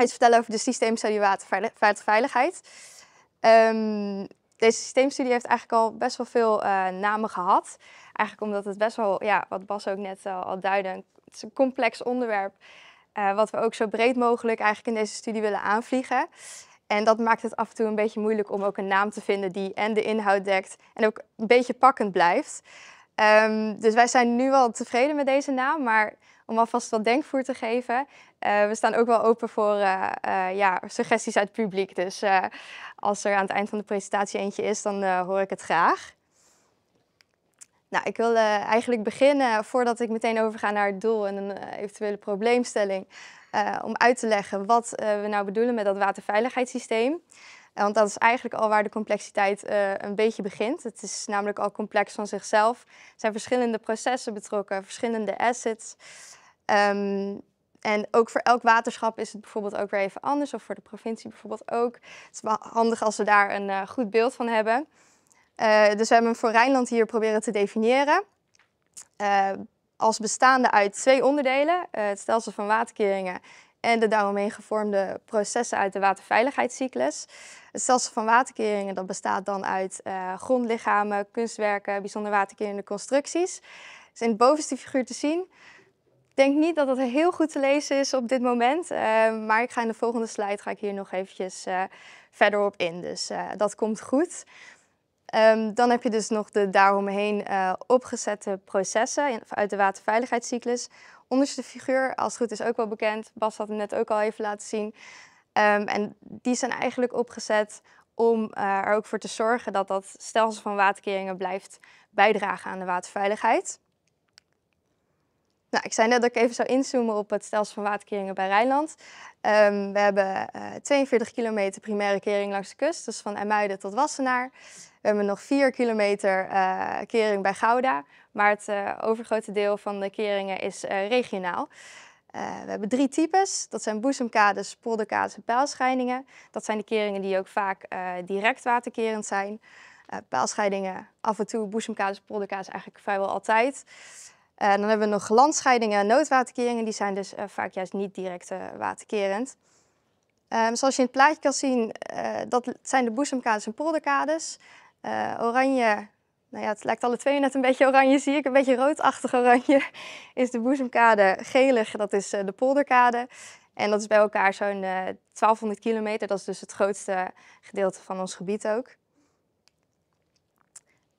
ga vertellen over de systeemstudie waterveiligheid. Um, deze systeemstudie heeft eigenlijk al best wel veel eh, namen gehad. Eigenlijk omdat het best wel, ja, wat Bas ook net eh, al duidde, het is een complex onderwerp. Uh, wat we ook zo breed mogelijk eigenlijk in deze studie willen aanvliegen. En dat maakt het af en toe een beetje moeilijk om ook een naam te vinden die en de inhoud dekt en ook een beetje pakkend blijft. Ehm, dus wij zijn nu wel tevreden met deze naam, maar om alvast wat denkvoer te geven. Eh, we staan ook wel open voor eh, eh, ja, suggesties uit het publiek. Dus als er aan het eind van de presentatie eentje is, dan hoor ik het graag. Nou, ik wil eigenlijk beginnen, voordat ik meteen overga naar het doel en een eventuele probleemstelling, om uit te leggen wat we nou bedoelen met dat waterveiligheidssysteem. Want dat is eigenlijk al waar de complexiteit een beetje begint. Het is namelijk al complex van zichzelf. Er zijn verschillende processen betrokken, verschillende assets. Ehm, en ook voor elk waterschap is het bijvoorbeeld ook weer even anders, of voor de provincie bijvoorbeeld ook. Het is handig als we daar een eh, goed beeld van hebben. Eh, dus we hebben voor Rijnland hier proberen te definiëren. Eh, als bestaande uit twee onderdelen, het stelsel van waterkeringen en de daaromheen gevormde processen uit de waterveiligheidscyclus. Het stelsel van waterkeringen dat bestaat dan uit grondlichamen, kunstwerken, bijzonder waterkerende constructies. is dus in het bovenste figuur te zien. Ik denk niet dat het heel goed te lezen is op dit moment. Ehm, maar ik ga in de volgende slide ga ik hier nog eventjes eh, verder op in. Dus eh, dat komt goed. Ehm, dan heb je dus nog de daaromheen eh, opgezette processen uit de waterveiligheidscyclus. Onderste figuur, als het goed is ook wel bekend. Bas had het net ook al even laten zien. Ehm, en die zijn eigenlijk opgezet om er ook voor te zorgen dat dat stelsel van waterkeringen blijft bijdragen aan de waterveiligheid. Nou, ik zei net dat ik even zou inzoomen op het stelsel van waterkeringen bij Rijnland. Ehm, we hebben 42 eh, kilometer primaire kering langs de kust, dus van Emuiden tot Wassenaar. We hebben nog 4 kilometer eh, kering bij Gouda, maar het eh, overgrote deel van de keringen is regionaal. we hebben drie types. Dat zijn boezemkades, polderkades en pijlscheidingen. Dat zijn de keringen die ook vaak direct waterkerend zijn. pijlscheidingen af en toe, boezemkades, polderkades eigenlijk vrijwel altijd. Eh, dan hebben we nog landscheidingen en noodwaterkeringen. Die zijn dus eh, vaak juist niet direct eh, waterkerend. Ehm, zoals je in het plaatje kan zien, dat zijn de boezemkades en polderkades. oranje nou ja, het lijkt alle twee net een beetje oranje, zie ik. Een beetje roodachtig oranje is de boezemkade. Gelig, dat is de polderkade. En dat is bij elkaar zo'n 1200 kilometer. Dat is dus het grootste gedeelte van ons gebied ook.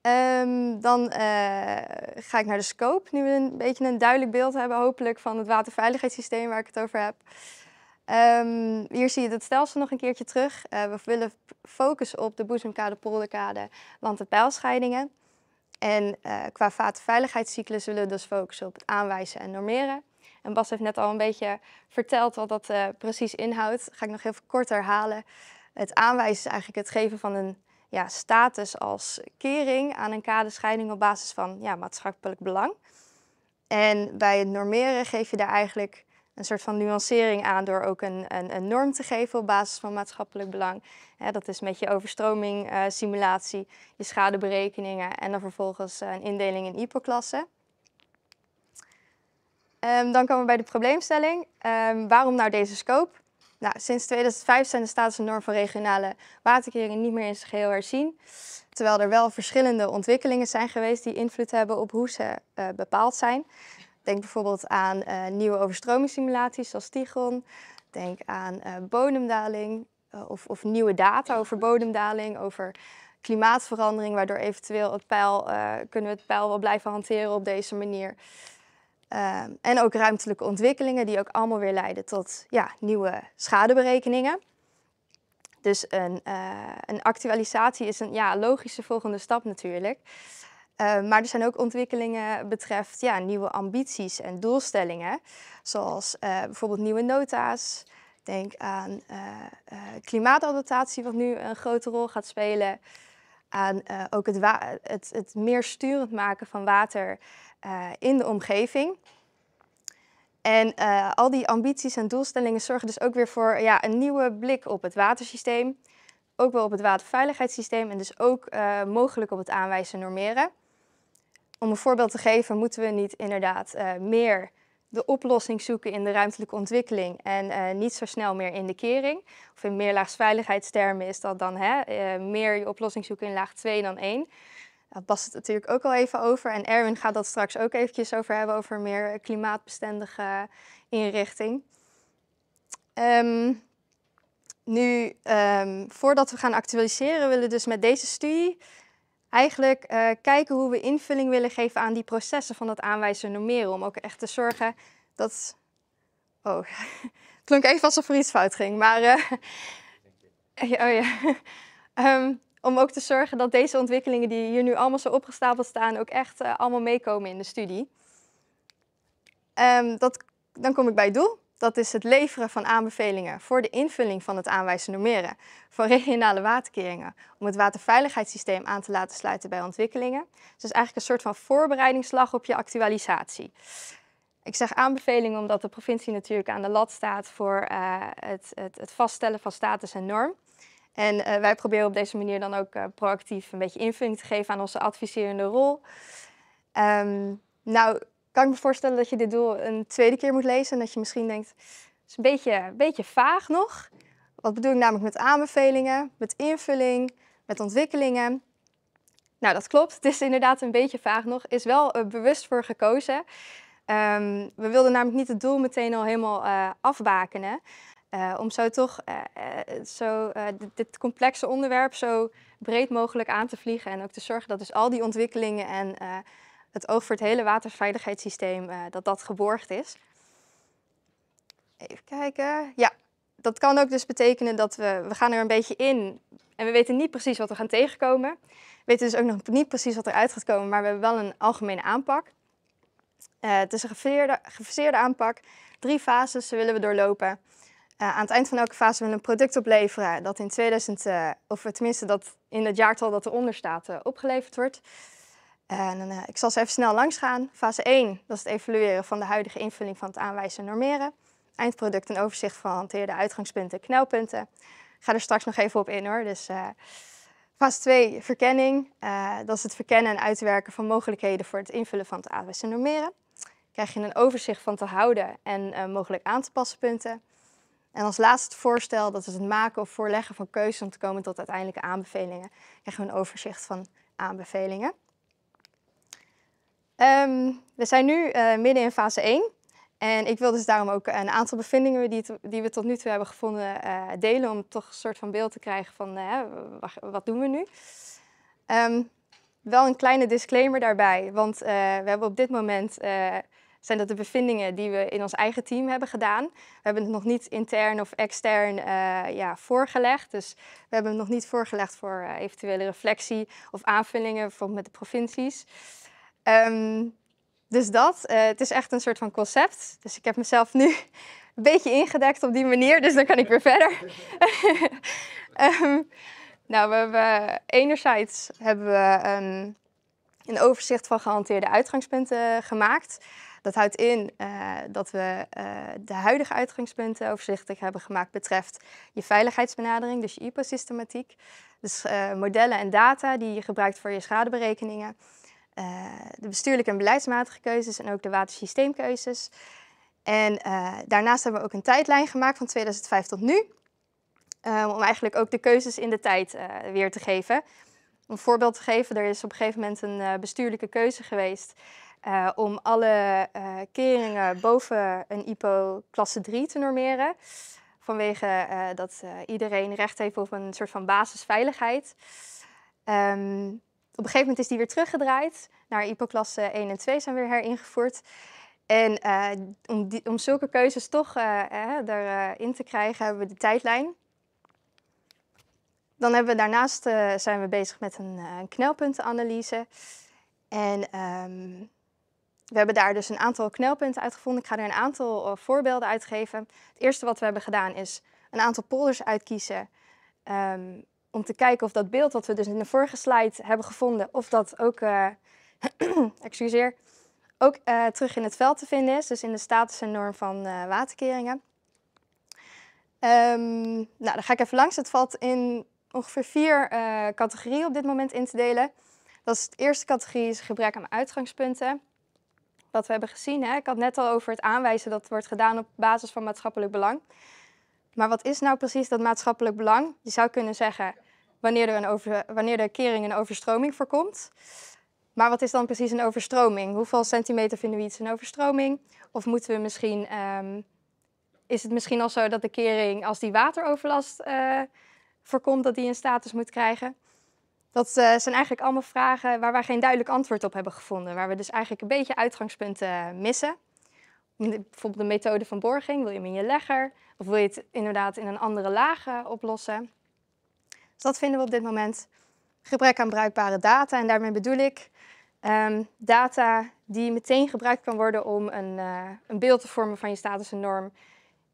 Ehm, dan eh, ga ik naar de scope, nu we een beetje een duidelijk beeld hebben hopelijk van het waterveiligheidssysteem waar ik het over heb. Ehm, hier zie je het stelsel nog een keertje terug. Eh, we willen focussen op de boezemkade, polderkade, land- en pijlscheidingen. En eh, qua waterveiligheidscyclus willen we dus focussen op het aanwijzen en normeren. En Bas heeft net al een beetje verteld wat dat precies inhoudt. ga ik nog heel kort herhalen. Het aanwijzen is eigenlijk het geven van een ja, status als kering aan een kaderscheiding op basis van ja, maatschappelijk belang. En bij het normeren geef je daar eigenlijk een soort van nuancering aan door ook een, een, een norm te geven op basis van maatschappelijk belang. dat is met je overstroming, eh, simulatie, je schadeberekeningen en dan vervolgens eh, een indeling in IPO-klassen. Ehm, dan komen we bij de probleemstelling. Ehm, waarom nou deze scope? Nou, sinds 2005 zijn de normen van regionale waterkeringen niet meer in zijn geheel herzien. Terwijl er wel verschillende ontwikkelingen zijn geweest die invloed hebben op hoe ze eh, bepaald zijn. Denk bijvoorbeeld aan eh, nieuwe overstromingssimulaties zoals TIGRON, Denk aan eh, bodemdaling of, of, nieuwe data over bodemdaling, over klimaatverandering, waardoor eventueel het peil, kunnen we het peil wel blijven hanteren op deze manier. Ehm, en ook ruimtelijke ontwikkelingen die ook allemaal weer leiden tot ja, nieuwe schadeberekeningen. Dus een, eh, een actualisatie is een ja, logische volgende stap natuurlijk. Ehm, maar er zijn ook ontwikkelingen betreft ja, nieuwe ambities en doelstellingen. Zoals eh, bijvoorbeeld nieuwe nota's. Denk aan eh, klimaatadaptatie, wat nu een grote rol gaat spelen. Aan ook het, het, het meer sturend maken van water eh, in de omgeving. En eh, al die ambities en doelstellingen zorgen dus ook weer voor ja, een nieuwe blik op het watersysteem. Ook wel op het waterveiligheidssysteem en dus ook eh, mogelijk op het aanwijzen normeren. Om een voorbeeld te geven, moeten we niet inderdaad meer de oplossing zoeken in de ruimtelijke ontwikkeling en niet zo snel meer in de kering. Of in meerlaagsveiligheidstermen is dat dan hè, meer je oplossing zoeken in laag 2 dan 1. Daar past het natuurlijk ook al even over. En Erwin gaat dat straks ook eventjes over hebben, over meer eh, klimaatbestendige inrichting. Um, nu, ehm, voordat we gaan actualiseren, willen we dus met deze studie eigenlijk eh, kijken hoe we invulling willen geven aan die processen van dat aanwijzen normeren. Om ook echt te zorgen dat... Oh, het klonk even alsof er iets fout ging, maar... Uh... Oh ja. Um, om ook te zorgen dat deze ontwikkelingen die hier nu allemaal zo opgestapeld staan, ook echt eh, allemaal meekomen in de studie. Ehm, dat, dan kom ik bij het doel. Dat is het leveren van aanbevelingen voor de invulling van het aanwijzen normeren van regionale waterkeringen om het waterveiligheidssysteem aan te laten sluiten bij ontwikkelingen. Dus eigenlijk een soort van voorbereidingsslag op je actualisatie. Ik zeg aanbevelingen omdat de provincie natuurlijk aan de lat staat voor eh, het, het, het vaststellen van status en norm. En eh, wij proberen op deze manier dan ook eh, proactief een beetje invulling te geven aan onze adviserende rol. Um, nou, kan ik me voorstellen dat je dit doel een tweede keer moet lezen en dat je misschien denkt, het is een beetje, beetje vaag nog. Wat bedoel ik namelijk met aanbevelingen, met invulling, met ontwikkelingen? Nou, dat klopt. Het is inderdaad een beetje vaag nog. Is wel eh, bewust voor gekozen. Ehm, we wilden namelijk niet het doel meteen al helemaal afbakenen. Eh, om zo toch eh, eh, zo, dit, complexe onderwerp zo breed mogelijk aan te vliegen. En ook te zorgen dat dus al die ontwikkelingen en het oog voor het hele waterveiligheidssysteem, dat dat geborgd is. Even kijken. Ja, dat kan ook dus betekenen dat we, we gaan er een beetje in en we weten niet precies wat we gaan tegenkomen. We weten dus ook nog niet precies wat eruit gaat komen, maar we hebben wel een algemene aanpak. het is een gefaseerde, gefaseerde aanpak. Drie fases willen we doorlopen. Eh, aan het eind van elke fase we een product opleveren dat in 2000, eh, of tenminste dat in het jaartal dat eronder staat, eh, opgeleverd wordt. ik zal ze even snel langs gaan. Fase 1, dat is het evalueren van de huidige invulling van het aanwijzen en normeren. Eindproduct een overzicht van gehanteerde uitgangspunten en knelpunten. Ik ga er straks nog even op in hoor. Dus, fase 2, verkenning. dat is het verkennen en uitwerken van mogelijkheden voor het invullen van het aanwijzen en normeren. Krijg je een overzicht van te houden en mogelijk aan te passen punten. En als laatste voorstel, dat is het maken of voorleggen van keuzes om te komen tot uiteindelijke aanbevelingen. krijgen we een overzicht van aanbevelingen. Ehm, we zijn nu eh, midden in fase 1. En ik wil dus daarom ook een aantal bevindingen die, die we tot nu toe hebben gevonden eh, delen. Om toch een soort van beeld te krijgen van eh, wat doen we nu. Um, wel een kleine disclaimer daarbij. Want we hebben op dit moment zijn dat de bevindingen die we in ons eigen team hebben gedaan. We hebben het nog niet intern of extern eh, ja, voorgelegd. Dus we hebben het nog niet voorgelegd voor eh, eventuele reflectie of aanvullingen, bijvoorbeeld met de provincies. Ehm, dus dat, eh, het is echt een soort van concept. Dus ik heb mezelf nu een beetje ingedekt op die manier, dus dan kan ik weer verder. Ehm, nou, we hebben, enerzijds hebben we een, ehm, een overzicht van gehanteerde uitgangspunten gemaakt. Dat houdt in eh, dat we eh, de huidige uitgangspunten overzichtig hebben gemaakt betreft je veiligheidsbenadering, dus je ipa systematiek Dus eh, modellen en data die je gebruikt voor je schadeberekeningen. de bestuurlijke en beleidsmatige keuzes en ook de watersysteemkeuzes. En daarnaast hebben we ook een tijdlijn gemaakt van 2005 tot nu. om eigenlijk ook de keuzes in de tijd weer te geven. Om een voorbeeld te geven, er is op een gegeven moment een bestuurlijke keuze geweest. Eh, om alle eh, keringen boven een IPO klasse 3 te normeren. Vanwege eh, dat iedereen recht heeft op een soort van basisveiligheid. Ehm, op een gegeven moment is die weer teruggedraaid naar IPO-klasse 1 en 2 zijn weer heringevoerd. En om, om, zulke keuzes toch erin te krijgen, hebben we de tijdlijn. Dan hebben we daarnaast zijn we bezig met een, knelpuntenanalyse. En ehm, we hebben daar dus een aantal knelpunten uitgevonden. Ik ga er een aantal uh, voorbeelden uitgeven. Het eerste wat we hebben gedaan is een aantal polders uitkiezen. Ehm, om te kijken of dat beeld wat we dus in de vorige slide hebben gevonden, of dat ook, eh, excuseer, ook eh, terug in het veld te vinden is. Dus in de status en norm van waterkeringen. Um, nou, dan ga ik even langs. Het valt in ongeveer vier categorieën op dit moment in te delen. Dat is de eerste categorie, is gebrek aan uitgangspunten wat we hebben gezien. Hè? Ik had net al over het aanwijzen dat wordt gedaan op basis van maatschappelijk belang. Maar wat is nou precies dat maatschappelijk belang? Je zou kunnen zeggen wanneer er, een over, wanneer er kering een overstroming voorkomt. Maar wat is dan precies een overstroming? Hoeveel centimeter vinden we iets een overstroming? Of moeten we misschien, ehm, is het misschien al zo dat de kering, als die wateroverlast eh, voorkomt, dat die een status moet krijgen? Dat eh, zijn eigenlijk allemaal vragen waar wij geen duidelijk antwoord op hebben gevonden. Waar we dus eigenlijk een beetje uitgangspunten eh, missen. Bijvoorbeeld de methode van borging. Wil je hem in je legger? Of wil je het inderdaad in een andere laag oplossen? Dus dat vinden we op dit moment. Gebrek aan bruikbare data. En daarmee bedoel ik ehm, data die meteen gebruikt kan worden om een, eh, een beeld te vormen van je status en norm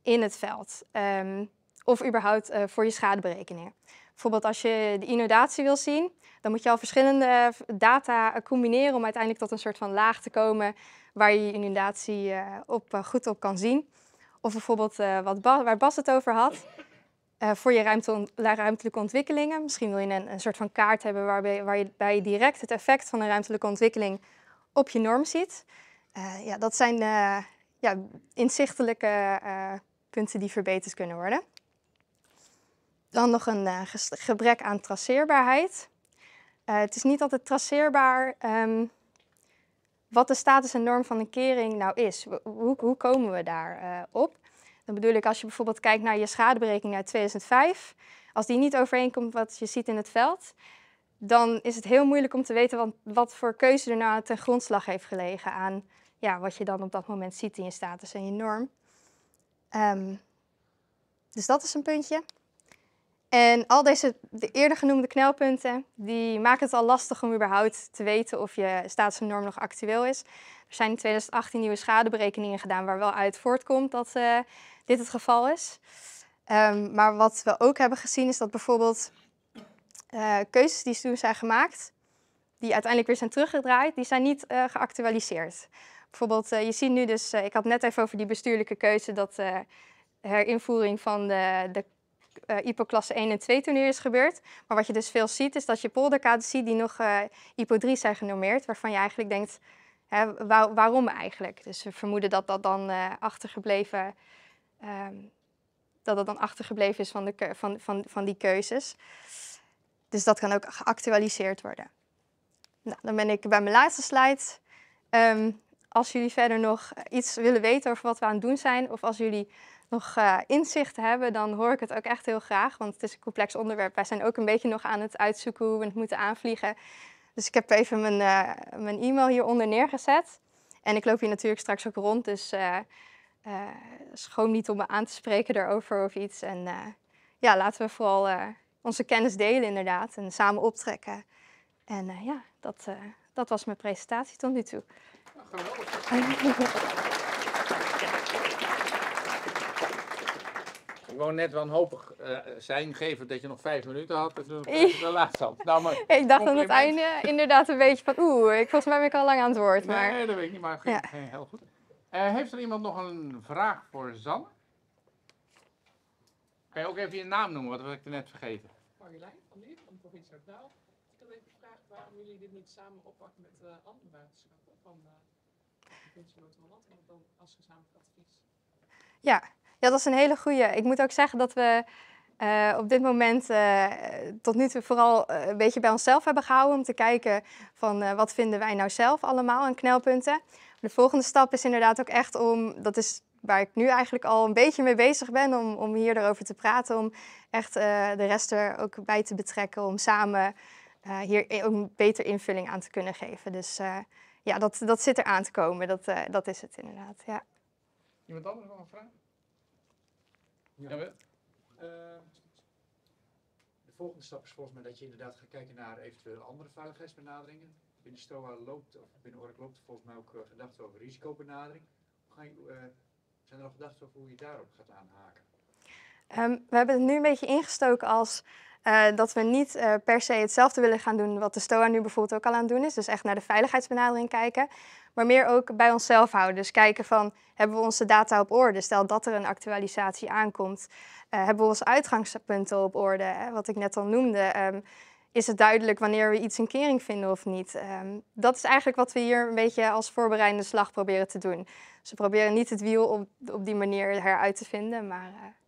in het veld. Ehm, of überhaupt voor je schadeberekeningen. Bijvoorbeeld als je de inundatie wil zien, dan moet je al verschillende eh, data eh, combineren om uiteindelijk tot een soort van laag te komen waar je je inundatie eh, op, goed op kan zien. Of bijvoorbeeld wat waar Bas het over had, voor je ruimtelijke ontwikkelingen. Misschien wil je een, een soort van kaart hebben waarbij, waarbij je direct het effect van een ruimtelijke ontwikkeling op je norm ziet. ja, dat zijn ja, inzichtelijke punten die verbeterd kunnen worden. Dan nog een eh, gebrek aan traceerbaarheid. Eh, het is niet altijd traceerbaar ehm, wat de status en norm van een kering nou is. Hoe, hoe komen we daarop? Eh, op? dan bedoel ik als je bijvoorbeeld kijkt naar je schadeberekening uit 2005. Als die niet overeenkomt wat je ziet in het veld, dan is het heel moeilijk om te weten wat, wat voor keuze er nou ten grondslag heeft gelegen aan ja, wat je dan op dat moment ziet in je status en je norm. Ehm, dus dat is een puntje. En al deze de eerder genoemde knelpunten, die maken het al lastig om überhaupt te weten of je staatsnorm nog actueel is. Er zijn in 2018 nieuwe schadeberekeningen gedaan waar wel uit voortkomt dat eh, dit het geval is. Ehm, maar wat we ook hebben gezien is dat bijvoorbeeld eh, keuzes die toen zijn gemaakt, die uiteindelijk weer zijn teruggedraaid, die zijn niet uh, geactualiseerd. Bijvoorbeeld, je ziet nu dus, ik had net even over die bestuurlijke keuze, dat herinvoering van de, de uh, eh, IPO-klasse 1 en 2 toernooi is gebeurd. Maar wat je dus veel ziet, is dat je polderkaders ziet die nog uh, IPO 3 zijn genormeerd, waarvan je eigenlijk denkt, hè, waarom eigenlijk? Dus we vermoeden dat dat dan eh, achtergebleven... Ehm, dat dat dan achtergebleven is van, de, van, van, van die keuzes. Dus dat kan ook geactualiseerd worden. Nou, dan ben ik bij mijn laatste slide. Ehm, als jullie verder nog iets willen weten over wat we aan het doen zijn, of als jullie nog uh, inzicht hebben, dan hoor ik het ook echt heel graag. Want het is een complex onderwerp. Wij zijn ook een beetje nog aan het uitzoeken hoe we het moeten aanvliegen. Dus ik heb even mijn, eh, mijn e-mail hieronder neergezet. En ik loop hier natuurlijk straks ook rond, dus uh, eh, schoon niet om me aan te spreken daarover of iets. En ja, laten we vooral onze kennis delen inderdaad en samen optrekken. En ja, dat, dat was mijn presentatie tot nu toe. Nou, gewoon net wanhopig uh, zijn geven dat je nog vijf minuten had. Dus de eh, Nou, maar ik dacht aan het einde inderdaad een beetje van oeh, ik, volgens mij ben ik al lang aan het woord. Maar... Nee, dat weet ik niet, maar goed. Eh, heeft er iemand nog een vraag voor Zanne? Kan je ook even je naam noemen, want dat ik er net vergeten. Marjolein van de van provincie Ardaal. Ik had even gevraagd waarom jullie dit niet samen oppakken met uh, andere waterschappen van de provincie Noord-Holland en dan als gezamenlijk advies. Ja, ja, dat is een hele goede. Ik moet ook zeggen dat we eh, op dit moment eh, tot nu toe vooral eh, een beetje bij onszelf hebben gehouden om te kijken van wat vinden wij nou zelf allemaal aan knelpunten. De volgende stap is inderdaad ook echt om, dat is waar ik nu eigenlijk al een beetje mee bezig ben, om, om hier erover te praten, om echt de rest er ook bij te betrekken, om samen hier e-, ook beter invulling aan te kunnen geven. Dus ja, dat, dat zit er aan te komen, dat, dat is het inderdaad. Ja. Iemand anders nog een vraag? Ja. Eh, de volgende stap is volgens mij dat je inderdaad gaat kijken naar eventuele andere veiligheidsbenaderingen. Binnen STOA loopt, of binnen ORC loopt volgens mij ook uh, eh, gedachten over risicobenadering. ga je, eh, zijn er al gedachten over hoe je daarop gaat aanhaken? Ehm, we hebben het nu een beetje ingestoken als eh, dat we niet eh, per se hetzelfde willen gaan doen wat de STOA nu bijvoorbeeld ook al aan het doen is. Dus echt naar de veiligheidsbenadering kijken. Maar meer ook bij onszelf houden. Dus kijken van, hebben we onze data op orde? Stel dat er een actualisatie aankomt. Eh, hebben we onze uitgangspunten op orde? Hè? Wat ik net al noemde. Ehm, is het duidelijk wanneer we iets een kering vinden of niet? Ehm, dat is eigenlijk wat we hier een beetje als voorbereidende slag proberen te doen. Ze proberen niet het wiel op, op die manier heruit te vinden, maar...